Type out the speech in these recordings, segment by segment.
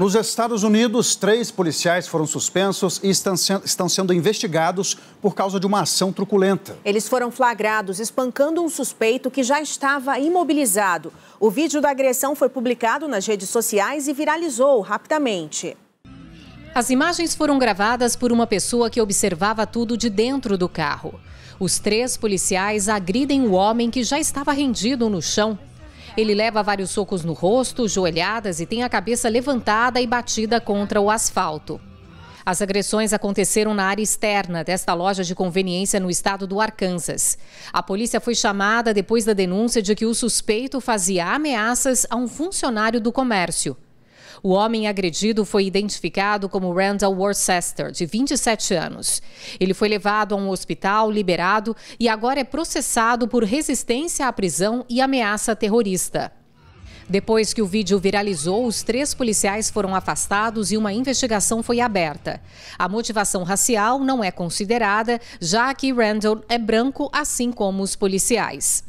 Nos Estados Unidos, três policiais foram suspensos e estão, sendo investigados por causa de uma ação truculenta. Eles foram flagrados espancando um suspeito que já estava imobilizado. O vídeo da agressão foi publicado nas redes sociais e viralizou rapidamente. As imagens foram gravadas por uma pessoa que observava tudo de dentro do carro. Os três policiais agridem o homem que já estava rendido no chão ele leva vários socos no rosto, joelhadas e tem a cabeça levantada e batida contra o asfalto. As agressões aconteceram na área externa desta loja de conveniência no estado do Arkansas. A polícia foi chamada depois da denúncia de que o suspeito fazia ameaças a um funcionário do comércio. O homem agredido foi identificado como Randall Worcester, de 27 anos. Ele foi levado a um hospital, liberado e agora é processado por resistência à prisão e ameaça terrorista. Depois que o vídeo viralizou, os três policiais foram afastados e uma investigação foi aberta. A motivação racial não é considerada, já que Randall é branco, assim como os policiais.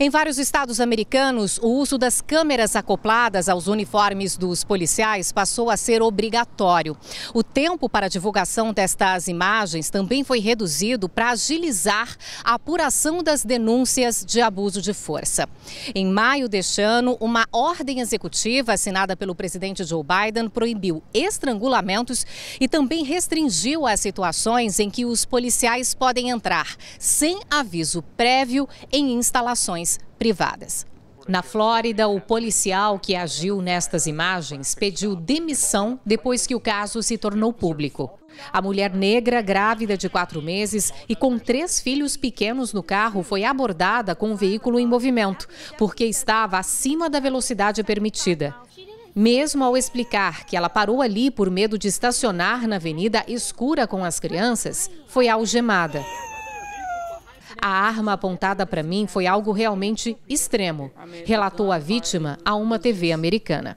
Em vários estados americanos, o uso das câmeras acopladas aos uniformes dos policiais passou a ser obrigatório. O tempo para divulgação destas imagens também foi reduzido para agilizar a apuração das denúncias de abuso de força. Em maio deste ano, uma ordem executiva assinada pelo presidente Joe Biden proibiu estrangulamentos e também restringiu as situações em que os policiais podem entrar sem aviso prévio em instalações privadas. Na Flórida, o policial que agiu nestas imagens pediu demissão depois que o caso se tornou público. A mulher negra, grávida de quatro meses e com três filhos pequenos no carro, foi abordada com o veículo em movimento, porque estava acima da velocidade permitida. Mesmo ao explicar que ela parou ali por medo de estacionar na avenida escura com as crianças, foi algemada. A arma apontada para mim foi algo realmente extremo, relatou a vítima a uma TV americana.